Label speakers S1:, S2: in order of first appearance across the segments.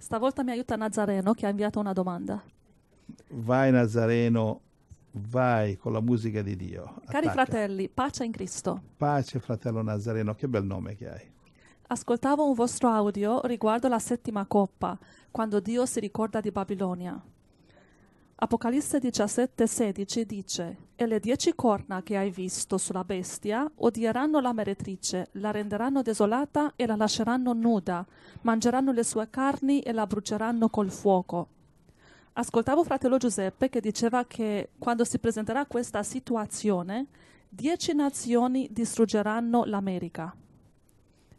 S1: Stavolta mi aiuta Nazareno che ha inviato una domanda.
S2: Vai Nazareno, vai con la musica di Dio. Attacca. Cari fratelli,
S1: pace in Cristo.
S2: Pace fratello Nazareno, che bel nome che hai.
S1: Ascoltavo un vostro audio riguardo la settima coppa, quando Dio si ricorda di Babilonia. Apocalisse 17:16 dice, e le dieci corna che hai visto sulla bestia odieranno la meretrice, la renderanno desolata e la lasceranno nuda, mangeranno le sue carni e la bruceranno col fuoco. Ascoltavo fratello Giuseppe che diceva che quando si presenterà questa situazione, dieci nazioni distruggeranno l'America.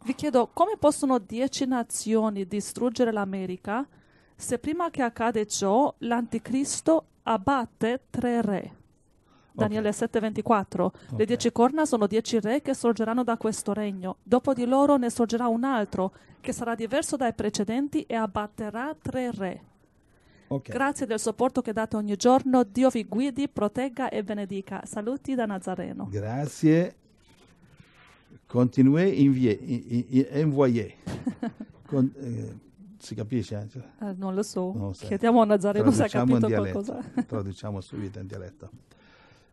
S1: Vi chiedo come possono dieci nazioni distruggere l'America? Se prima che accade ciò, l'anticristo abbatte tre re. Daniele okay. 7:24. Okay. Le dieci corna sono dieci re che sorgeranno da questo regno. Dopo di loro ne sorgerà un altro, che sarà diverso dai precedenti e abbatterà tre re. Okay. Grazie del supporto che date ogni giorno. Dio vi guidi, protegga e benedica. Saluti da Nazareno.
S2: Grazie. Continuez, inviez, invoyez. Con, eh si capisce? Eh? Cioè,
S1: eh, non lo so, non chiediamo a Nazareno se ha diciamo capito qualcosa.
S2: Traduciamo subito in dialetto.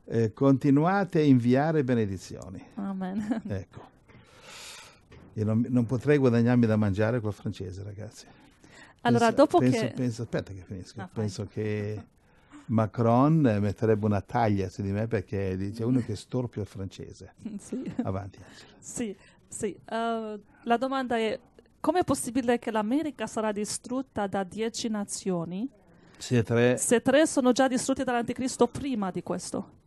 S2: Eh, continuate a inviare benedizioni.
S1: Amen.
S2: Ecco. Io non, non, potrei guadagnarmi da mangiare col francese, ragazzi.
S1: Allora, penso, dopo penso, che...
S2: Penso, aspetta che finisco. Ah, penso fai. che Macron eh, metterebbe una taglia su di me perché dice uno che storpio il francese. Sì. Avanti,
S1: Angela. Sì, sì. Uh, la domanda è Com'è possibile che l'America sarà distrutta da dieci nazioni
S2: se tre... se
S1: tre sono già distrutte dall'anticristo prima di questo?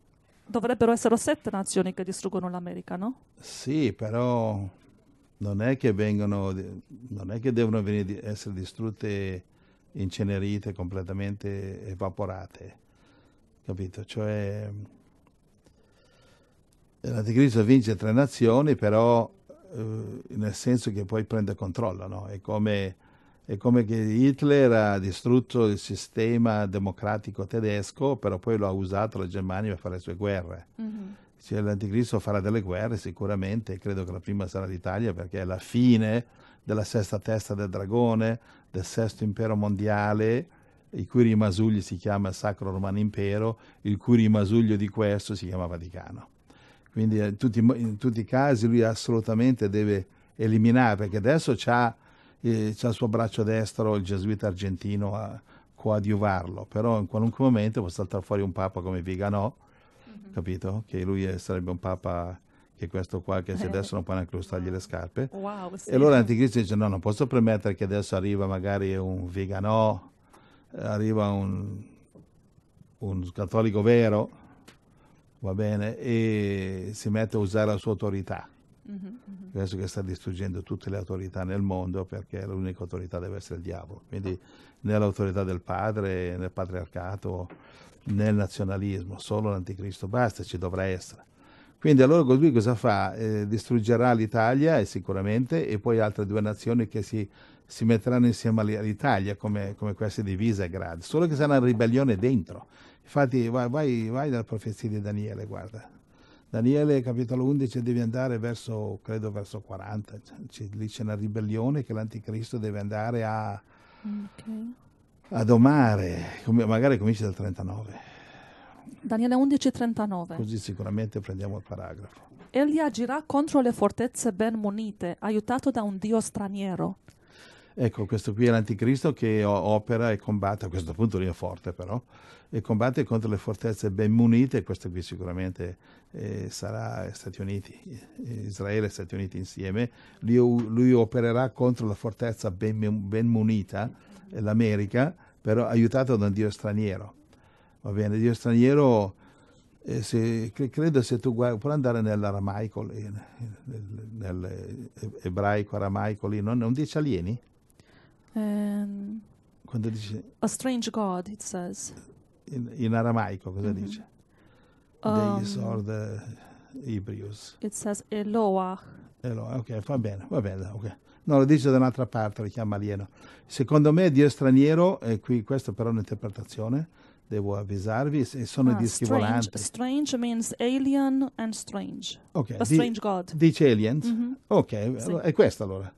S1: Dovrebbero essere sette nazioni che distruggono l'America, no?
S2: Sì, però non è che, vengono, non è che devono venire, essere distrutte, incenerite, completamente evaporate, capito? Cioè, l'anticristo vince tre nazioni, però eh, nel senso che poi prende controllo, no? è, come, è come che Hitler ha distrutto il sistema democratico tedesco, però poi lo ha usato la Germania per fare le sue guerre. Mm-hmm. Cioè, l'anticristo farà delle guerre sicuramente, credo che la prima sarà l'Italia perché è la fine della sesta testa del dragone, del sesto impero mondiale, i cui rimasugli si chiama Sacro Romano Impero, il cui rimasuglio di questo si chiama Vaticano. Quindi eh, in tutti, in tutti i casi lui assolutamente deve eliminare, perché adesso c'ha, eh, c'ha il suo braccio destro, il gesuita argentino, a coadiuvarlo, però in qualunque momento può saltare fuori un papa come Viganò, mm-hmm. capito? Che lui è, eh, sarebbe un papa che questo qua che se adesso non può neanche ustargli le scarpe. Wow, sì. E allora l'anticristo dice no, non posso permettere che adesso arriva magari un veganò, arriva un, un cattolico vero va bene, e si mette a usare la sua autorità. Mm-hmm, mm-hmm, Penso che sta distruggendo tutte le autorità nel mondo perché l'unica autorità deve essere il diavolo. Quindi né l'autorità del padre, né il patriarcato, né il nazionalismo, solo l'anticristo, basta, ci dovrà essere. Quindi allora lui cosa fa? Eh, distruggerà l'Italia e sicuramente e poi altre due nazioni che si, si metteranno insieme all'Italia come, come questa di Visegrad, solo che sarà una ribellione dentro, Infatti vai, vai, vai dalla profezia di Daniele, guarda. Daniele capitolo 11 devi andare verso, credo verso 40, c- lì c'è una ribellione che l'anticristo deve andare a, okay. a domare, com- magari cominci dal 39.
S1: Daniele 11, 39. Così
S2: sicuramente prendiamo il paragrafo.
S1: Egli agirà contro le fortezze ben munite, aiutato da un dio straniero.
S2: Ecco, questo qui è l'anticristo che opera e combatte, a questo punto lì è forte però, e combatte contro le fortezze ben munite, questo qui sicuramente eh, sarà Stati Uniti, eh, Israele e Stati Uniti insieme, lui, lui opererà contro la fortezza ben, ben munita, eh, l'America, però aiutato da un Dio straniero. Va bene, Dio straniero... Eh, se, credo se tu guardi, puoi andare nell'aramaico, eh, nell'ebraico aramaico lì, non, non dice alieni?
S1: Ehm, Quando dice... A strange God, it says.
S2: In, in aramaico cosa mm-hmm. dice? Um, Dei sord eh, ibrius.
S1: It says Eloah.
S2: Eloah, ok, va bene, va bene, ok. No, lo dice da un'altra parte, lo chiama alieno. Secondo me Dio è straniero, e qui questa però è un'interpretazione, devo avvisarvi, sono ah, dischi strange. volanti.
S1: Strange means alien and strange. Ok. A di, strange God. Dice
S2: aliens? Mm-hmm. Ok, sì. è questo allora.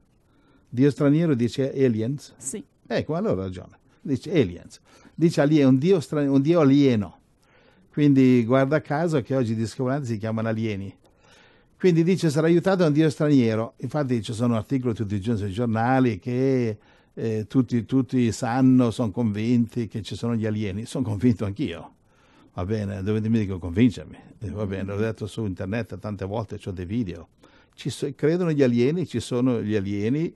S2: Dio straniero dice aliens? Sì. Ecco, allora ragione. Dice aliens. Dice alien, un, dio straniero, un dio alieno. Quindi guarda caso che oggi i discovolanti si chiamano alieni. Quindi dice sarà aiutato da un dio straniero. Infatti ci sono articoli tutti i giorni sui giornali che eh, tutti, tutti sanno, sono convinti che ci sono gli alieni. Sono convinto anch'io va bene, dovete mi dico convincermi, eh, va bene, l'ho detto su internet tante volte, ho dei video, ci so, credono gli alieni, ci sono gli alieni,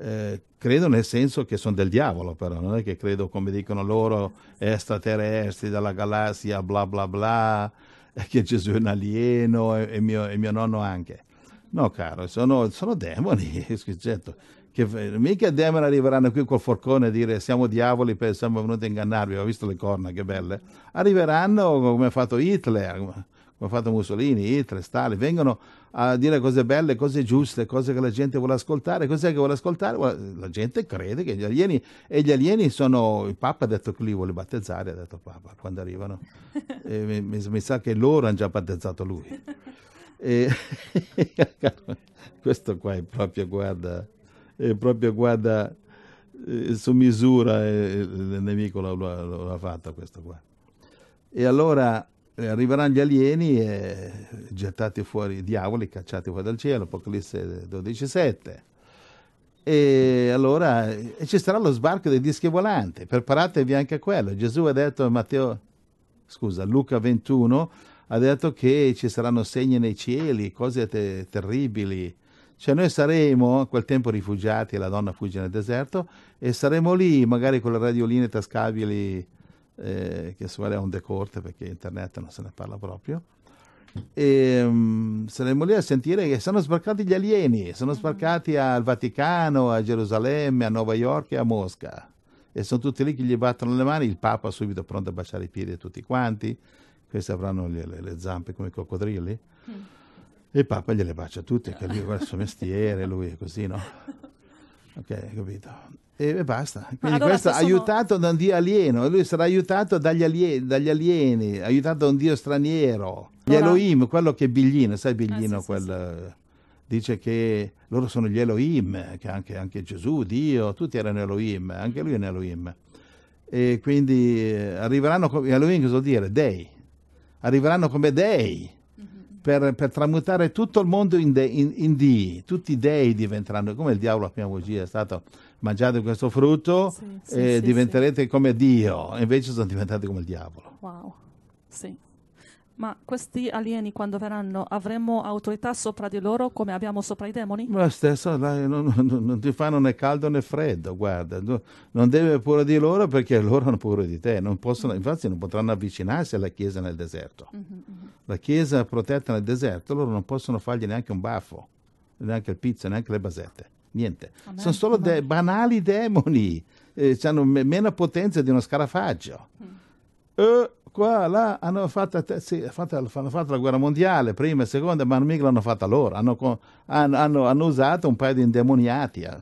S2: eh, credo nel senso che sono del diavolo, però non è che credo come dicono loro extraterrestri dalla galassia, bla bla bla, eh, che Gesù è un alieno e, e, mio, e mio, nonno anche. No, caro, sono, sono demoni, certo. Che, mica demoni arriveranno qui col forcone a dire siamo diavoli, perché siamo venuti a ingannarvi, ho visto le corna, che belle. Arriveranno come ha fatto Hitler come ha fatto Mussolini, Hitler, Stalin, vengono a dire cose belle, cose giuste, cose che la gente vuole ascoltare. Cos'è che vuole ascoltare? La gente crede che gli alieni, e gli alieni sono, il Papa ha detto che li vuole battezzare, ha detto Papa, quando arrivano. mi, mi, mi, sa che loro hanno già battezzato lui. E, questo qua è proprio, guarda, è proprio, guarda, eh, su misura, eh, il nemico l'ha, l'ha fatto questo qua. E allora eh, arriveranno gli alieni e gettati fuori, i diavoli cacciati fuori dal cielo, Apocalisse 12.7. E allora eh, e ci sarà lo sbarco dei dischi volanti, preparatevi anche a quello. Gesù ha detto a Matteo, scusa, Luca 21, ha detto che ci saranno segni nei cieli, cose te- terribili. Cioè noi saremo a quel tempo rifugiati, la donna fugge nel deserto, e saremo lì magari con le radioline tascabili eh, che suole a onde corte perché internet non se ne parla proprio. E, um, saremmo lì a sentire che sono sbarcati gli alieni, sono mm-hmm. sbarcati al Vaticano, a Gerusalemme, a New York e a Mosca. E sono tutti lì che gli battono le mani, il Papa subito pronto a baciare i piedi a tutti quanti, questi avranno le, le, le zampe come i coccodrilli. Mm. E il Papa gliele bacia tutte, che lui guarda il suo mestiere, lui è così, no? Ok, capito. E, e basta. Quindi allora questo sono... aiutato da un Dio alieno, lui sarà aiutato dagli alieni, dagli alieni, aiutato da un Dio straniero. Gli allora... Elohim, quello che è Biglino, sai ah, Biglino, eh, sì, quel... Sì, sì. Dice che loro sono gli Elohim, che anche, anche Gesù, Dio, tutti erano Elohim, anche lui è un Elohim. E quindi eh, arriveranno come Elohim, cosa vuol dire? Dei. Arriveranno come dei per, per tramutare tutto il mondo in, de, in, in dei, tutti i dei diventeranno, come il diavolo a prima bugia è stato mangiato questo frutto sì, e eh, sì, diventerete come Dio, invece sono diventati come il diavolo.
S1: Wow, sì. Ma questi alieni quando verranno avremo autorità sopra di loro come abbiamo sopra i demoni?
S2: Ma stesso, non, non, non, ti fanno né caldo né freddo, guarda, non devi paura di loro perché loro hanno paura di te, non possono, infatti non potranno avvicinarsi alla chiesa nel deserto. Mm-hmm. La Chiesa protetta nel deserto, loro non possono fargli neanche un baffo, neanche il pizzo, neanche le basette, niente. Amen. Sono solo de- banali demoni, eh, hanno m- meno potenza di uno scarafaggio. Mm. Eh, qua, là, hanno fatto, sì, fatto, hanno fatto, la guerra mondiale, prima e seconda, ma non mica l'hanno fatta loro, hanno, hanno, hanno usato un paio di indemoniati, eh,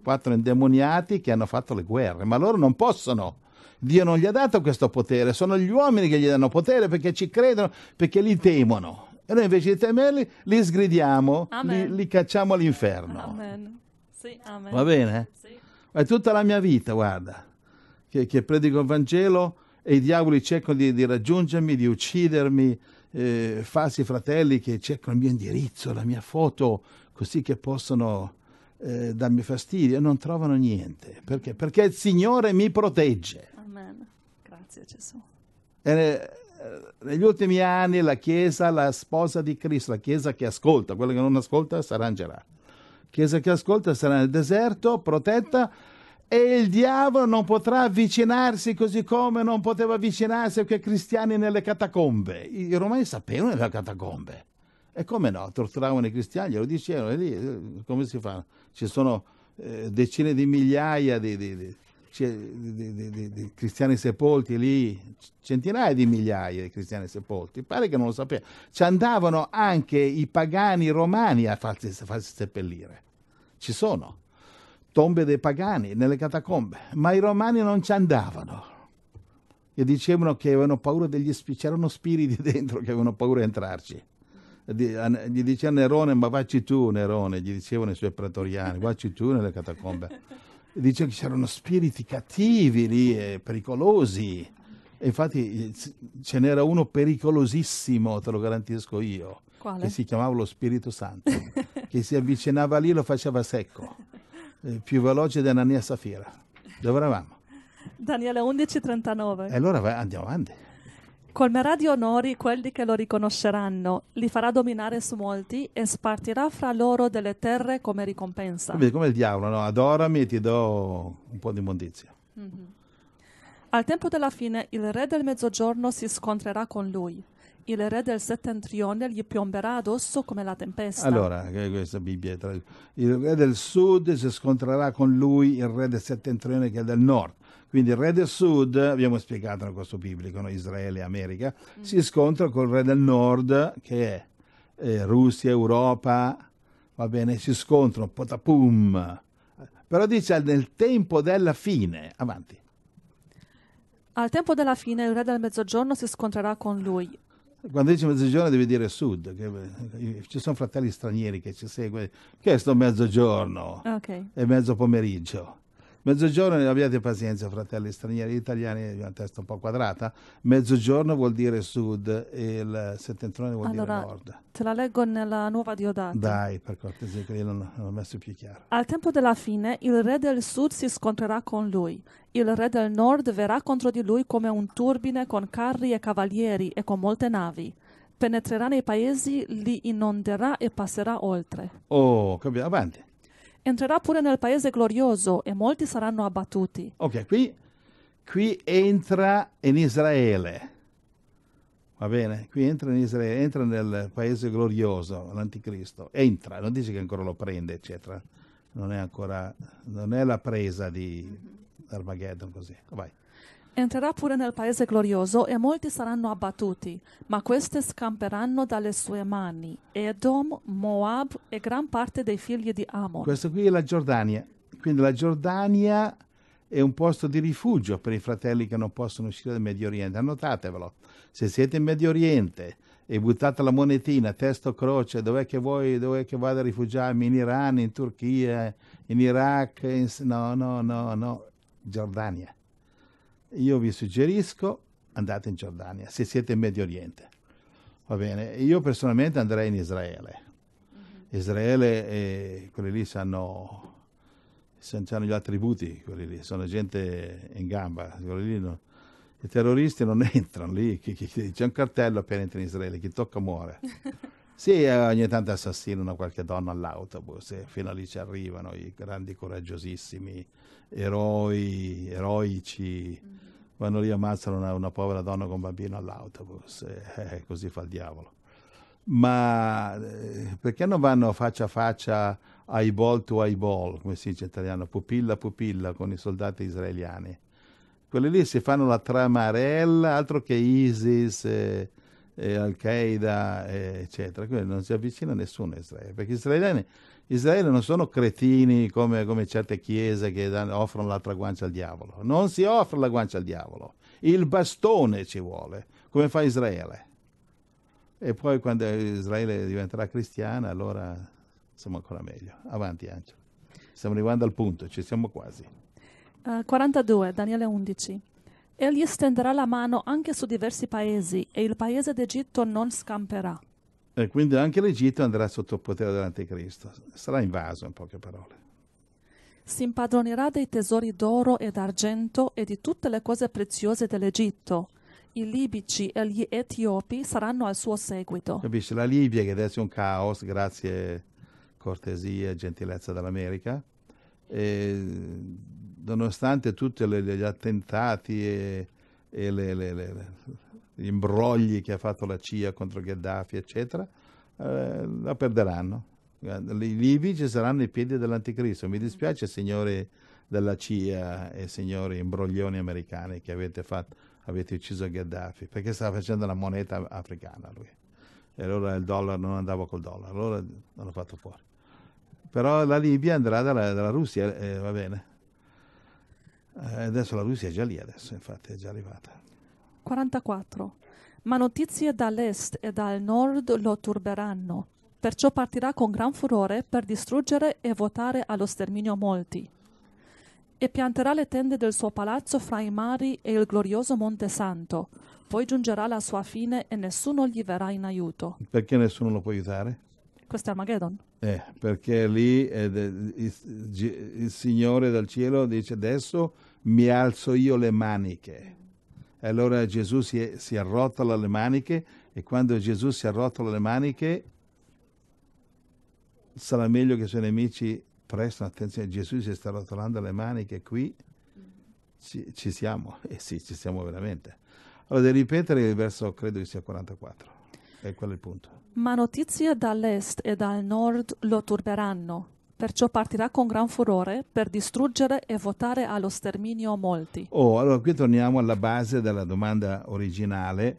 S2: quattro indemoniati che hanno fatto le guerre, ma loro non possono Dio non gli ha dato questo potere, sono gli uomini che gli danno potere perché ci credono, perché li temono. E noi invece di temerli li sgridiamo, li, li, cacciamo all'inferno.
S1: Amen. Sì, amen. Va bene?
S2: Sì. È tutta la mia vita, guarda, che, che predico il Vangelo e i diavoli cercano di, di raggiungermi, di uccidermi, eh, falsi fratelli che cercano il mio indirizzo, la mia foto, così che possono eh, darmi fastidio, e non trovano niente. Perché? Perché il Signore mi protegge. Amen.
S1: Grazie Gesù.
S2: Eh, negli ultimi anni la Chiesa, la sposa di Cristo, la Chiesa che ascolta, quella che non ascolta sarà in Gerardo. Chiesa che ascolta sarà nel deserto, protetta, e il diavolo non potrà avvicinarsi così come non poteva avvicinarsi ai cristiani nelle catacombe. I romani sapevano le catacombe. E come no? Torturavano i cristiani, glielo dicevano, e lì eh, come si fa? Ci sono eh, decine di migliaia di, di, di di, cristiani sepolti lì, centinaia di migliaia di cristiani sepolti, pare che non lo sapeva. Ci andavano anche i pagani romani a farsi, a farsi seppellire. Ci sono tombe dei pagani nelle catacombe, ma i romani non ci andavano e dicevano che avevano paura degli spiriti, c'erano spiriti dentro che avevano paura di entrarci. Gli diceva Nerone, ma vacci tu Nerone, gli dicevano i suoi pretoriani, vacci tu nelle catacombe dice che c'erano spiriti cattivi lì, eh, pericolosi. infatti ce n'era uno pericolosissimo, te lo garantisco io, Quale? che si chiamava lo Spirito Santo, che si avvicinava lì e lo faceva secco, eh, più veloce di Anania Safira. Dove eravamo?
S1: Daniele 11.39. E allora vai, andiamo avanti colmerà di onori quelli che lo riconosceranno, li farà dominare su molti e spartirà fra loro delle terre come ricompensa. Vedi, come
S2: il diavolo, no? adorami e ti do un po' di immondizia.
S1: Mm-hmm. Al tempo della fine il re del mezzogiorno si scontrerà con lui il re del settentrione gli piomberà addosso come la tempesta. Allora,
S2: questa Bibbia è tra... Il re del sud si scontrerà con lui il re del settentrione che è del nord. Quindi il re del sud, abbiamo spiegato in questo biblico, no? Israele e America, mm. si scontra con il re del nord che è eh, Russia, Europa, va bene, si scontrano, potapum. Però dice nel tempo della fine, avanti.
S1: Al tempo della fine il re del mezzogiorno si scontrerà con lui,
S2: quando dici mezzogiorno devi dire sud, che, eh, ci sono fratelli stranieri che ci seguono, che è sto mezzogiorno okay. e mezzo pomeriggio. Mezzogiorno, abbiate pazienza, fratelli stranieri, italiani è una testa un po' quadrata. Mezzogiorno vuol dire sud e il settentrione vuol allora, dire
S1: nord. Te la leggo nella nuova Diodata.
S2: Dai, per cortesia, che io non, non ho messo più chiaro.
S1: Al tempo della fine, il re del sud si scontrerà con lui. Il re del nord verrà contro di lui come un turbine con carri e cavalieri e con molte navi penetrerà nei paesi, li inonderà e passerà oltre.
S2: Oh, capito? Avanti
S1: entrerà pure nel paese glorioso e molti saranno abbattuti.
S2: Ok, qui, qui entra in Israele. Va bene, qui entra in Israele, entra nel paese glorioso, l'anticristo, entra, non dice che ancora lo prende, eccetera. Non è ancora, non è la presa di mhm. Armageddon così. Vai.
S1: Entrerà pure nel paese glorioso e molti saranno abbattuti, ma questi scamperanno dalle sue mani. Edom, Moab e gran parte dei figli di Amon. Questo
S2: qui è la Giordania. Quindi la Giordania è un posto di rifugio per i fratelli che non possono uscire dal Medio Oriente. Annotatevelo, se siete in Medio Oriente e buttate la monetina, testo croce, dov'è che vuoi, dov'è che vado a rifugiarmi? In Iran, in Turchia, in Iraq? In... No, no, no, no, Giordania io vi suggerisco andate in Giordania, se siete in Medio Oriente. Va bene, io personalmente andrei in Israele. Mm-hmm. Israele, e quelli lì sanno, sanno gli attributi, quelli lì, sono gente in gamba, non, i terroristi non entrano lì, c'è un cartello appena entra in Israele, chi tocca muore. Sì, eh, ogni tanto assassinano qualche donna all'autobus e fino a lì ci arrivano i grandi, coraggiosissimi eroi, eroici. Mm. Vanno lì e ammazzano una, una, povera donna con un bambino all'autobus. E, eh, eh, così fa il diavolo. Ma eh, perché non vanno faccia a faccia, eyeball to eyeball, come si dice in italiano, pupilla a pupilla con i soldati israeliani? Quelli lì si fanno la tramarella, altro che ISIS... Eh, eh, Al-Qaeda, eh, eccetera. Quindi non si avvicina nessuno a Israele, perché gli israeliani Israele non sono cretini come, come certe chiese che dan, offrono l'altra guancia al diavolo. Non si offre la guancia al diavolo. Il bastone ci vuole, come fa Israele. E poi quando Israele diventerà cristiana, allora siamo ancora meglio. Avanti, Angelo. Stiamo arrivando al punto, ci siamo quasi.
S1: Uh, eh, 42, Daniele 11. Egli stenderà la mano anche su diversi paesi e il paese d'Egitto non scamperà.
S2: E quindi anche l'Egitto andrà sotto il potere dell'anticristo, sarà invaso in poche parole.
S1: Si impadronirà dei tesori d'oro e d'argento e di tutte le cose preziose dell'Egitto. I libici e gli etiopi saranno al suo seguito.
S2: Capisci, la Libia che adesso è un caos grazie cortesia e gentilezza dell'America. E nonostante tutti gli attentati e, e le, le, le, gli imbrogli che ha fatto la CIA contro Gheddafi, eccetera, eh, la perderanno. I libici saranno i piedi dell'anticristo. Mi dispiace, signori della CIA e signori imbroglioni americani che avete, fatto, avete ucciso Gheddafi, perché stava facendo la moneta africana lui. E allora il dollaro non andava col dollaro, allora l'hanno fatto fuori. Però la Libia andrà dalla, dalla Russia, eh, va bene. Eh, adesso la Russia è già lì, adesso infatti è già arrivata.
S1: 44. Ma notizie dall'est e dal nord lo turberanno, perciò partirà con gran furore per distruggere e votare allo sterminio molti. E pianterà le tende del suo palazzo fra i mari e il glorioso Monte Santo, poi giungerà la sua fine e nessuno gli verrà in aiuto.
S2: Perché nessuno lo può aiutare?
S1: Questo è Armageddon.
S2: Eh, perché lì eh, il, il Signore dal cielo dice adesso mi alzo io le maniche. E allora Gesù si, si arrotola le maniche e quando Gesù si arrotola le maniche sarà meglio che i suoi nemici prestino attenzione. Gesù si sta arrotolando le maniche qui, ci, ci siamo, e eh sì, ci siamo veramente. Allora devi ripetere il verso, credo che sia 44, è quello il punto.
S1: Ma notizie dall'est e dal nord lo turberanno perciò partirà con gran furore per distruggere e votare allo sterminio molti.
S2: Oh, allora qui torniamo alla base della domanda originale,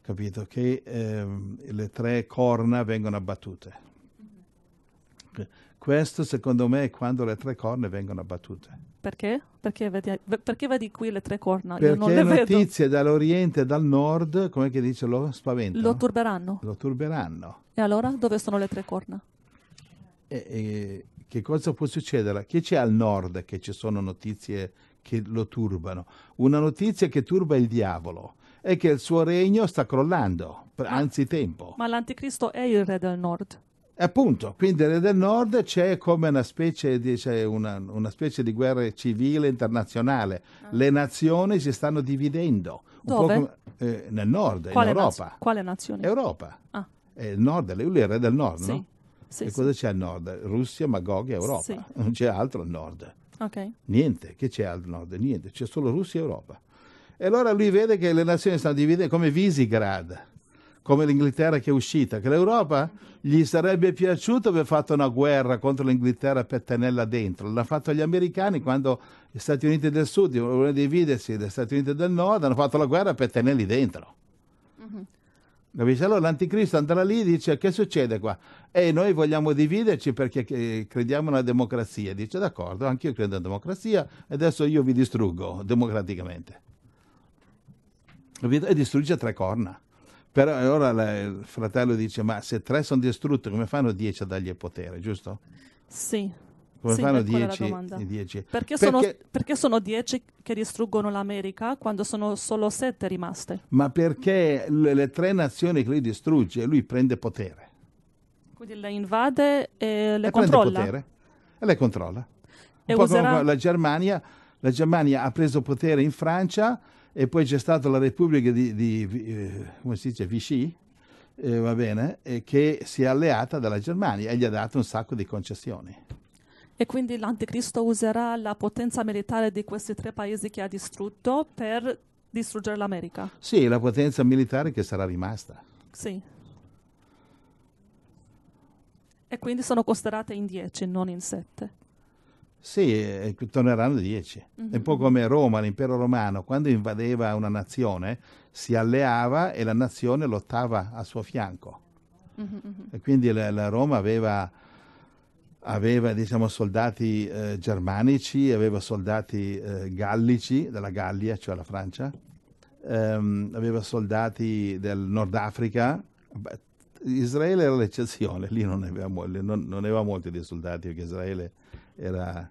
S2: capito? Che eh, le tre corna vengono abbattute. Questo secondo me è quando le tre corna vengono abbattute.
S1: Perché? Perché vedi, perché vedi qui le tre corna? Perché Io non le
S2: notizie vedo. dall'Oriente e dal Nord, come che dice, lo spaventano. Lo
S1: turberanno.
S2: Lo turberanno.
S1: E allora dove sono le tre corna?
S2: E, e, che cosa può succedere? Che c'è al nord che ci sono notizie che lo turbano? Una notizia che turba il diavolo è che il suo regno sta crollando, anzitempo.
S1: Ma l'anticristo è il re del nord.
S2: Appunto, quindi il re del nord c'è come una specie di, una, una specie di guerra civile internazionale. Ah. Le nazioni si stanno dividendo. Dove? Come, eh, nel nord, Quale in Europa. Naz-
S1: Quale nazione? Europa. Ah.
S2: Eh, il nord, lui è il re del nord, sì. no? Sì, che cosa c'è al nord? Russia, Magog e Europa. Non c'è altro al nord. Okay. Niente, che c'è al nord? Niente, c'è solo Russia e Europa. E allora lui vede che le nazioni stanno dividendo come Visigrad, come l'Inghilterra che è uscita, che l'Europa gli sarebbe piaciuto aver fatto una guerra contro l'Inghilterra per tenerla dentro. L'hanno fatto gli americani quando gli Stati Uniti del Sud volevano dividersi dagli Stati Uniti del Nord, hanno fatto la guerra per tenerli dentro. Mm-hmm. Capisci? Allora l'anticristo andrà lì e dice che succede qua? E noi vogliamo dividerci perché crediamo nella democrazia. Dice d'accordo, anch'io credo nella democrazia e adesso io vi distruggo democraticamente. E distrugge tre corna. Però allora il fratello dice ma se tre sono distrutte come fanno dieci a dargli il potere, giusto? Sì. Come sì, fanno 10? Perché,
S1: perché, sono 10 che distruggono l'America quando sono solo 7 rimaste?
S2: Ma perché le, le tre nazioni che lui distrugge, lui prende potere.
S1: Quindi le invade e le e controlla. Potere,
S2: e le controlla. E userà... la, Germania, la Germania, ha preso potere in Francia e poi c'è stata la Repubblica di, di eh, come si dice, Vichy, eh, va bene, eh, che si è alleata dalla Germania e gli ha dato un sacco di concessioni
S1: e quindi l'anticristo userà la potenza militare di questi tre paesi che ha distrutto per distruggere l'America.
S2: Sì, la potenza militare che sarà rimasta.
S1: Sì. E quindi sono considerate in 10, non in 7.
S2: Sì, eh, eh, torneranno 10. Mm-hmm. È un po' come Roma, l'impero romano, quando invadeva una nazione, si alleava e la nazione lottava a suo fianco. Mm-hmm. E quindi la, la Roma aveva aveva diciamo, soldati eh, germanici, aveva soldati eh, gallici della Gallia, cioè la Francia, ehm, aveva soldati del Nord Africa. Israele era l'eccezione, lì non aveva, non, non aveva molti dei soldati perché Israele era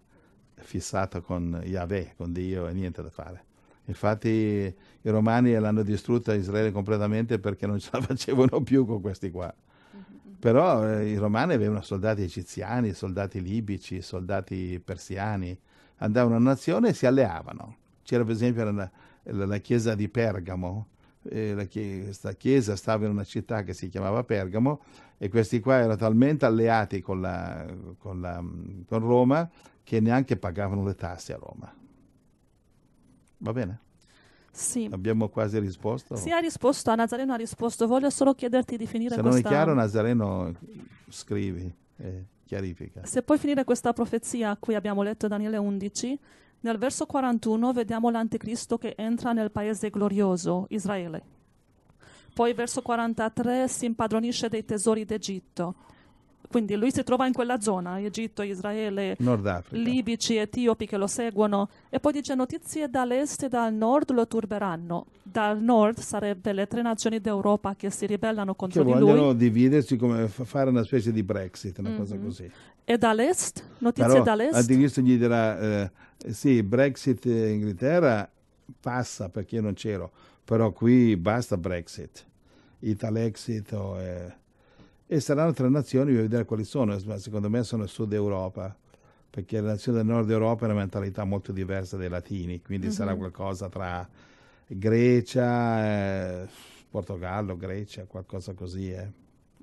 S2: fissato con Yahweh, con Dio e niente da fare. Infatti i romani l'hanno distrutta Israele completamente perché non ce la facevano più con questi qua. Però eh, i romani avevano soldati egiziani, soldati libici, soldati persiani, andavano a nazione e si alleavano. C'era per esempio la, la, la chiesa di Pergamo, eh, chiesa, questa chiesa stava in una città che si chiamava Pergamo e questi qua erano talmente alleati con, la, con, con Roma che neanche pagavano le tasse a Roma. Va bene? Sì. Abbiamo quasi risposto? Sì,
S1: ha risposto, a Nazareno ha risposto. Voglio solo chiederti di finire Se questa... Se non è chiaro,
S2: Nazareno scrivi e chiarifica. Se
S1: puoi finire questa profezia qui abbiamo letto Daniele 11, nel verso 41 vediamo l'anticristo che entra nel paese glorioso, Israele. Poi verso 43 si impadronisce dei tesori d'Egitto quindi lui si trova in quella zona, Egitto, Israele, libici, etiopi che lo seguono, e poi dice notizie dall'est e dal nord lo turberanno. Dal nord sarebbe le tre nazioni d'Europa che si ribellano contro che di lui. Che vogliono
S2: dividersi come fare una specie di Brexit, una mm-hmm. cosa mhm. così.
S1: E dall'est? Notizie Però, dall'est?
S2: Anticristo gli dirà, eh, sì, Brexit in Inghilterra passa perché io non c'ero, però qui basta Brexit. Italexit o... Eh, e saranno tre nazioni, voglio vedere quali sono, secondo me sono il Sud Europa, perché le nazioni del Nord Europa hanno una mentalità molto diversa dai latini, quindi mm-hmm. sarà mhm. qualcosa tra Grecia, eh, Portogallo, Grecia, qualcosa così. Eh.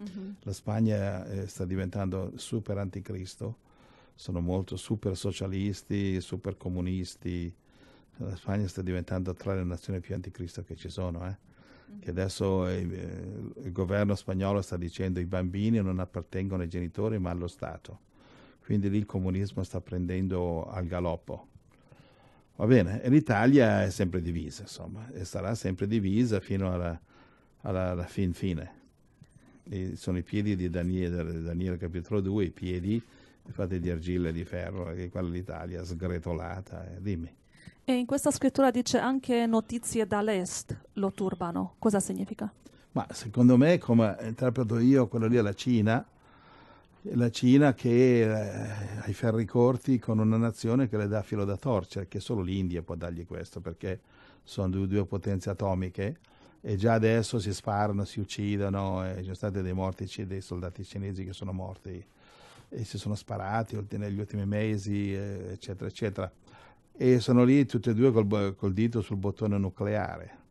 S2: Mm-hmm. La Spagna eh, sta diventando super anticristo, sono molto super socialisti, super comunisti. La Spagna sta diventando tra le nazioni più anticristo che ci sono. Eh che adesso eh, eh, il governo spagnolo sta dicendo che i bambini non appartengono ai genitori ma allo Stato. Quindi lì il comunismo sta prendendo al galoppo. Va bene, e l'Italia è sempre divisa, insomma, e sarà sempre divisa fino alla, alla, alla fin fine. E sono i piedi di Daniele, Daniele capitolo 2, i piedi fatti di argilla e di ferro, e quella l'Italia sgretolata, eh, dimmi.
S1: E in questa scrittura dice anche notizie dall'est lo turbano. Cosa significa?
S2: Ma secondo me, come interpreto io, quello lì è la Cina, la Cina che eh, ha i ferri corti con una nazione che le dà filo da torcere, che solo l'India può dargli questo, perché sono due, due potenze atomiche e già adesso si sparano, si uccidono, ci sono stati dei morti, dei soldati cinesi che sono morti e si sono sparati negli ultimi mesi, eccetera, eccetera e sono lì tutti e due col, col dito sul bottone nucleare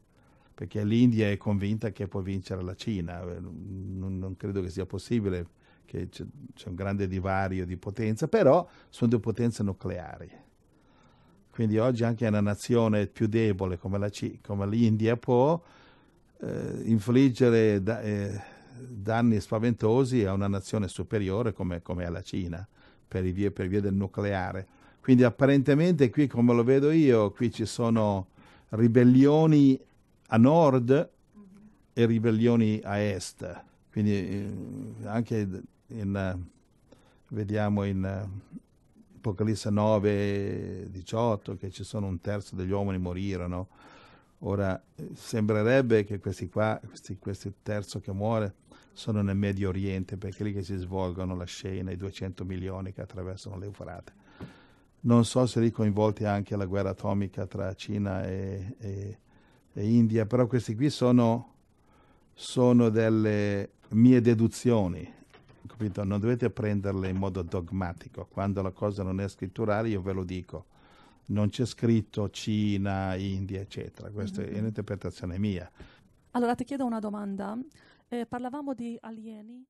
S2: perché l'India è convinta che può vincere la Cina, non, eh, non credo che sia possibile, che c'è, c'è, un grande divario di potenza, però sono due potenze nucleari. Quindi oggi anche una nazione più debole come, la, come l'India può eh, infliggere da, eh, danni spaventosi a una nazione superiore come, come alla Cina, per via, per via del nucleare. Quindi apparentemente qui, come lo vedo io, qui ci sono ribellioni a nord e ribellioni a est. Quindi eh, anche in, vediamo in eh, Apocalisse 9, 18 che ci sono un terzo degli uomini morirono. Ora eh, sembrerebbe che questi qua, questi, questi terzo che muore, sono nel Medio Oriente perché è lì che si svolgono la scena, i 200 milioni che attraversano l'Eufrate non so se lì coinvolti anche la guerra atomica tra Cina e, e, e India, però questi qui sono, sono delle mie deduzioni, capito? Non dovete prenderle in modo dogmatico, quando la cosa non è scritturale io ve lo dico, non c'è scritto Cina, India, eccetera, questa mm-hmm. è un'interpretazione mia.
S1: Allora ti chiedo una domanda, eh, parlavamo di alieni.